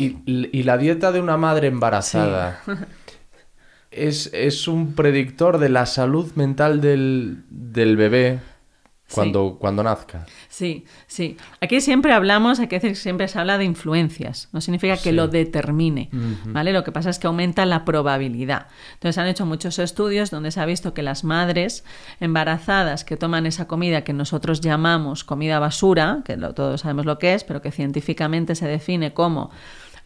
Y, la dieta de una madre embarazada es, un predictor de la salud mental del, bebé cuando, cuando nazca. Sí, sí. Aquí siempre hablamos, hay que decir que siempre se habla de influencias. No significa que lo determine, ¿vale? Lo que pasa es que aumenta la probabilidad. Entonces han hecho muchos estudios donde se ha visto que las madres embarazadas que toman esa comida que nosotros llamamos comida basura, que todos sabemos lo que es, pero que científicamente se define como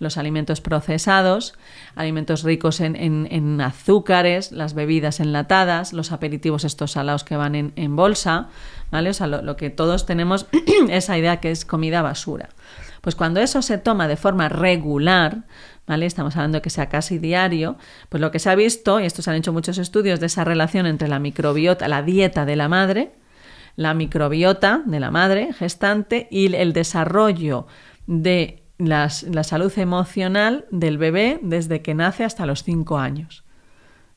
los alimentos procesados, alimentos ricos en, azúcares, las bebidas enlatadas, los aperitivos estos salados que van en, bolsa, ¿vale? O sea, lo, que todos tenemos esa idea que es comida basura. Pues cuando eso se toma de forma regular, ¿vale? Estamos hablando de que sea casi diario, pues lo que se ha visto, y esto se han hecho muchos estudios, de esa relación entre la microbiota, la dieta de la madre, la microbiota de la madre gestante y el desarrollo de la salud emocional del bebé desde que nace hasta los 5 años.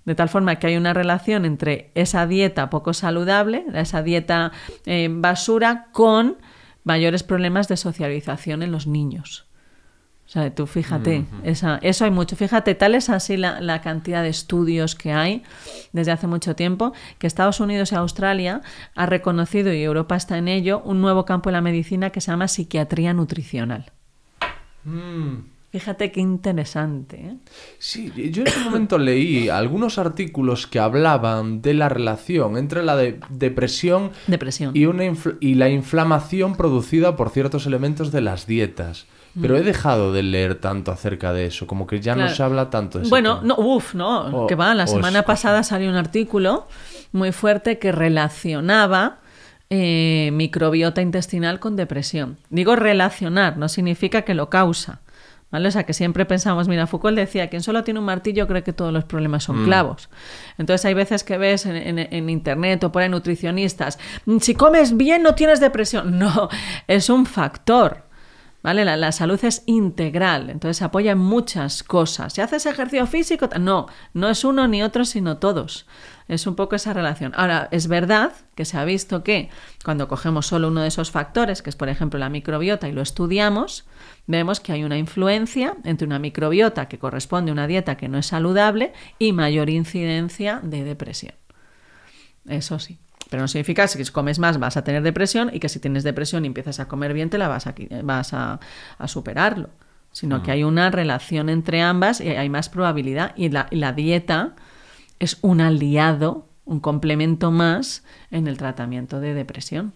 De tal forma que hay una relación entre esa dieta poco saludable, esa dieta eh, basura, con mayores problemas de socialización en los niños. O sea, tú fíjate, eso hay mucho. Fíjate, tal es así la, cantidad de estudios que hay desde hace mucho tiempo, que Estados Unidos y Australia han reconocido, y Europa está en ello, un nuevo campo de la medicina que se llama psiquiatría nutricional. Mm. Fíjate qué interesante. ¿eh? Sí, yo en ese momento leí algunos artículos que hablaban de la relación entre la depresión, Y, la inflamación producida por ciertos elementos de las dietas. Pero mm. he dejado de leer tanto acerca de eso, como que ya no se habla tanto de eso. Bueno, no, uff, no, oh, que va, la oh, semana pasada salió un artículo muy fuerte que relacionaba eh, microbiota intestinal con depresión. Digo relacionar, no significa que lo causa. ¿Vale? O sea, que siempre pensamos, mira, Foucault decía, quien solo tiene un martillo cree que todos los problemas son mm. clavos. Entonces hay veces que ves en, en, internet o por nutricionistas, si comes bien no tienes depresión. No, es un factor. La, salud es integral, entonces apoya en muchas cosas. Si haces ejercicio físico, no, no es uno ni otro, sino todos. Es un poco esa relación. Ahora, es verdad que se ha visto que cuando cogemos solo uno de esos factores, que es por ejemplo la microbiota, y lo estudiamos, vemos que hay una influencia entre una microbiota que corresponde a una dieta que no es saludable y mayor incidencia de depresión. Eso sí. Pero no significa que si comes más vas a tener depresión y que si tienes depresión y empiezas a comer bien te la vas a, vas a, superarlo. Sino que ah. hay una relación entre ambas y hay más probabilidad. Y la, y la dieta es un aliado, un complemento más en el tratamiento de depresión.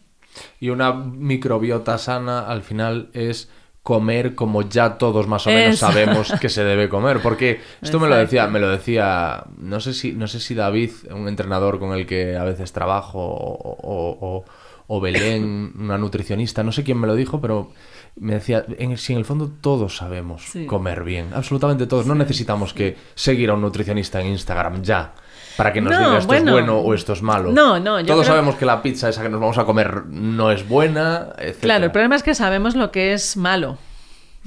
Y una microbiota sana al final es comer como ya todos más o menos sabemos que se debe comer. Porque esto me lo decía, me lo decía, no sé si, no sé si David, un entrenador con el que a veces trabajo, o o Belén, una nutricionista, no sé quién me lo dijo, pero me decía, en, si en el fondo todos sabemos comer bien, absolutamente todos, no necesitamos que seguir a un nutricionista en Instagram ya. Para que nos diga esto es bueno o esto es malo. No, no, yo Todos sabemos que la pizza esa que nos vamos a comer no es buena, etc. Claro, el problema es que sabemos lo que es malo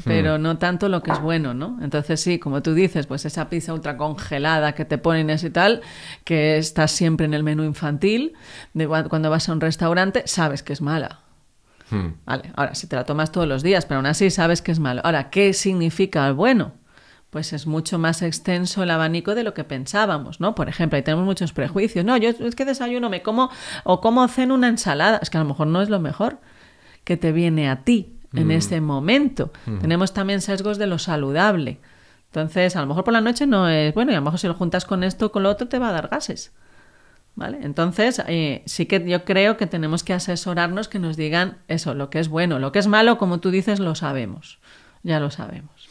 pero hmm. no tanto lo que es bueno, ¿no? Entonces sí, como tú dices, pues esa pizza ultra congelada que te ponen y tal, que está siempre en el menú infantil, de cuando vas a un restaurante, sabes que es mala. Hmm. ahora si te la tomas todos los días, pero aún así sabes que es malo. Ahora, ¿qué significa el bueno? Pues es mucho más extenso el abanico de lo que pensábamos, ¿no? Por ejemplo, ahí tenemos muchos prejuicios. No, yo es que desayuno, me como o como hacen una ensalada. Es que a lo mejor no es lo mejor que te viene a ti en mm. ese momento. Mm. Tenemos también sesgos de lo saludable. Entonces, a lo mejor por la noche no es bueno y a lo mejor si lo juntas con esto o con lo otro te va a dar gases. ¿Vale? Entonces, eh, sí que yo creo que tenemos que asesorarnos que nos digan eso, lo que es bueno, lo que es malo, como tú dices, lo sabemos, ya lo sabemos.